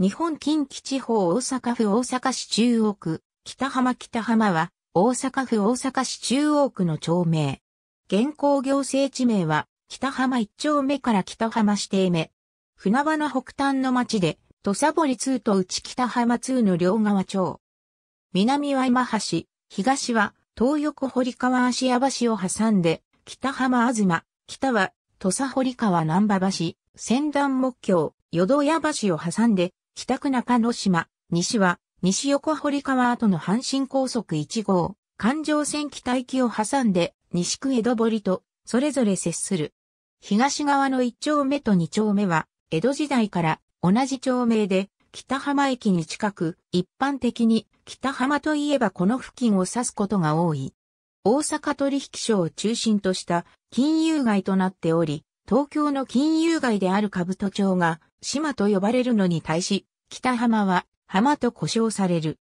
日本近畿地方大阪府大阪市中央区、北浜北浜は、大阪府大阪市中央区の町名。現行行政地名は、北浜一丁目から北浜指定目。船場の北端の町で、土佐堀2と内北浜2の両側町。南は今橋、東は東横堀川芦屋橋を挟んで、北浜東、北は土佐堀川南馬橋、仙段木橋、淀屋橋を挟んで、北区中野島、西は、西横堀川跡の阪神高速1号、環状線北行きを挟んで、西区江戸堀と、それぞれ接する。東側の1丁目と2丁目は、江戸時代から同じ町名で、北浜駅に近く、一般的に北浜といえばこの付近を指すことが多い。大阪取引所を中心とした金融街となっており、東京の金融街である兜町が島と呼ばれるのに対し、北浜は浜と呼称される。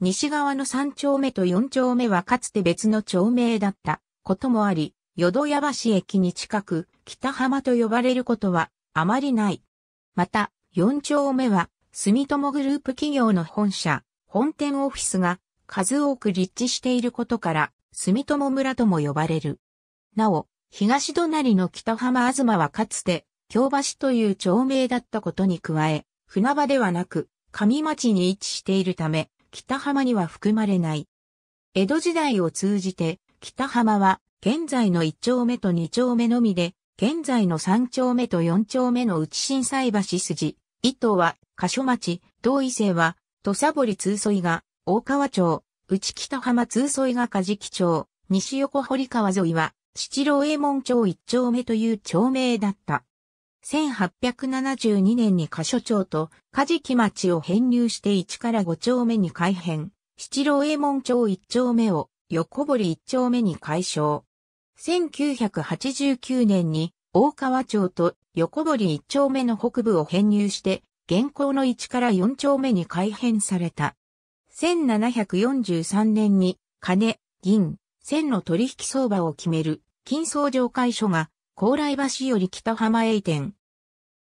西側の3丁目と4丁目はかつて別の町名だったこともあり、淀屋橋駅に近く北浜と呼ばれることはあまりない。また、4丁目は住友グループ企業の本社、本店オフィスが数多く立地していることから、住友村とも呼ばれる。なお、東隣の北浜東はかつて、京橋という町名だったことに加え、船場ではなく、上町に位置しているため、北浜には含まれない。江戸時代を通じて、北浜は、現在の1丁目と2丁目のみで、現在の3丁目と4丁目の内震災橋筋、伊東は、箇所町、同伊勢は、土佐堀通沿が、大川町、内北浜通沿が梶木町、西横堀川沿いは、七郎衛門町一丁目という町名だった。1872年に箇所町と梶木町を編入して1から5丁目に改編、七郎衛門町一丁目を横堀一丁目に改称。1989年に大川町と横堀一丁目の北部を編入して、現行の1から4丁目に改編された。1743年に金、銀、線の取引相場を決める金相上会所が高麗橋より北浜へ移転。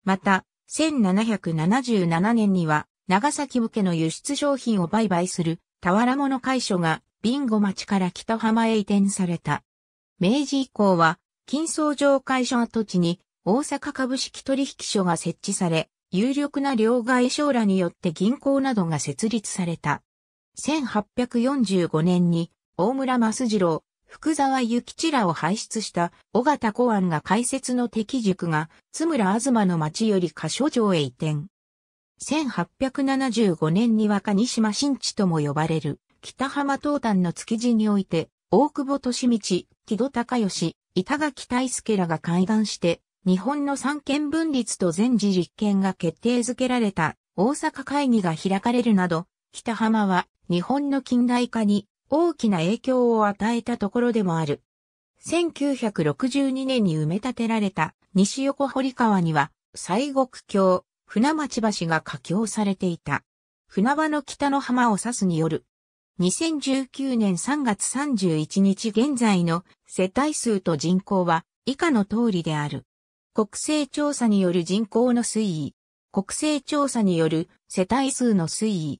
また、1777年には長崎向けの輸出商品を売買する俵物会所がビンゴ町から北浜へ移転された。明治以降は、金相上会所跡地に大阪株式取引所が設置され、有力な両替商らによって銀行などが設立された。1845年に大村益次郎、福沢諭吉らを輩出した尾形公安が開設の敵塾が津村東の町より歌所城へ移転。1875年に若西島新地とも呼ばれる北浜東端の築地において大久保利道、木戸高義、板垣大輔らが開眼して日本の三権分立と全治立憲が決定づけられた大阪会議が開かれるなど北浜は日本の近代化に大きな影響を与えたところでもある。1962年に埋め立てられた西横堀川には西国橋、船町橋が架橋されていた。船場の北の浜を指すによる。2019年3月31日現在の世帯数と人口は以下の通りである。国勢調査による人口の推移。国勢調査による世帯数の推移。